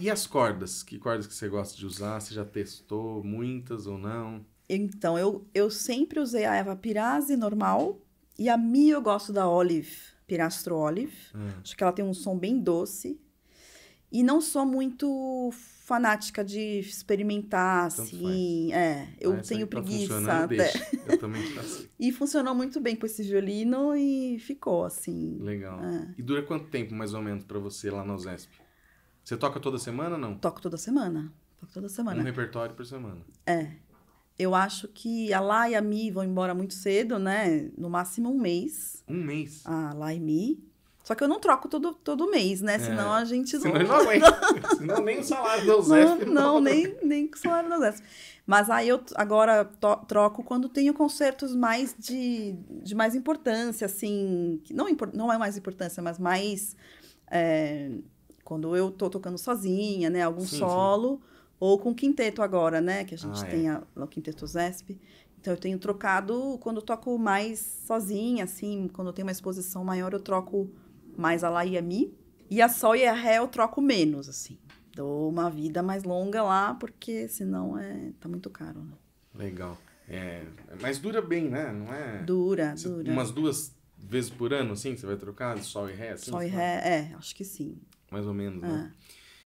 E as cordas? Que cordas que você gosta de usar? Você já testou muitas ou não? Então, eu, eu sempre usei a Eva Pirazi normal e a Mi eu gosto da Olive, Pirastro Olive. Ah. Acho que ela tem um som bem doce. E não sou muito fanática de experimentar, Tanto assim. Faz. É, eu ah, tenho preguiça até. Deixa. Eu também assim. e funcionou muito bem com esse violino e ficou assim. Legal. É. E dura quanto tempo, mais ou menos, para você lá na USESP? Você toca toda semana ou não? Toco toda semana. Toco toda semana. Um repertório por semana. É. Eu acho que a Lá e a Mi vão embora muito cedo, né? No máximo um mês. Um mês? A Lá e Mi. Só que eu não troco todo, todo mês, né? É. Senão a gente não. Senão, não Senão nem o salário da USESP. Não, não, nem, nem o salário da USESP. Mas aí eu agora troco quando tenho concertos mais de, de mais importância, assim. Não, não é mais importância, mas mais. É, quando eu tô tocando sozinha, né? Algum sim, solo. Sim. Ou com quinteto agora, né? Que a gente ah, é. tem é. a, o quinteto Zesp. Então, eu tenho trocado quando toco mais sozinha, assim. Quando eu tenho uma exposição maior, eu troco mais a lá e a mi. E a sol e a ré eu troco menos, assim. Dou uma vida mais longa lá, porque senão é, tá muito caro, né? Legal. É, mas dura bem, né? Não é? Dura, Cê, dura. Umas duas, vezes por ano, assim, que você vai trocar? Sol e ré? Assim, sol e ré, é, acho que sim. Mais ou menos, é. né?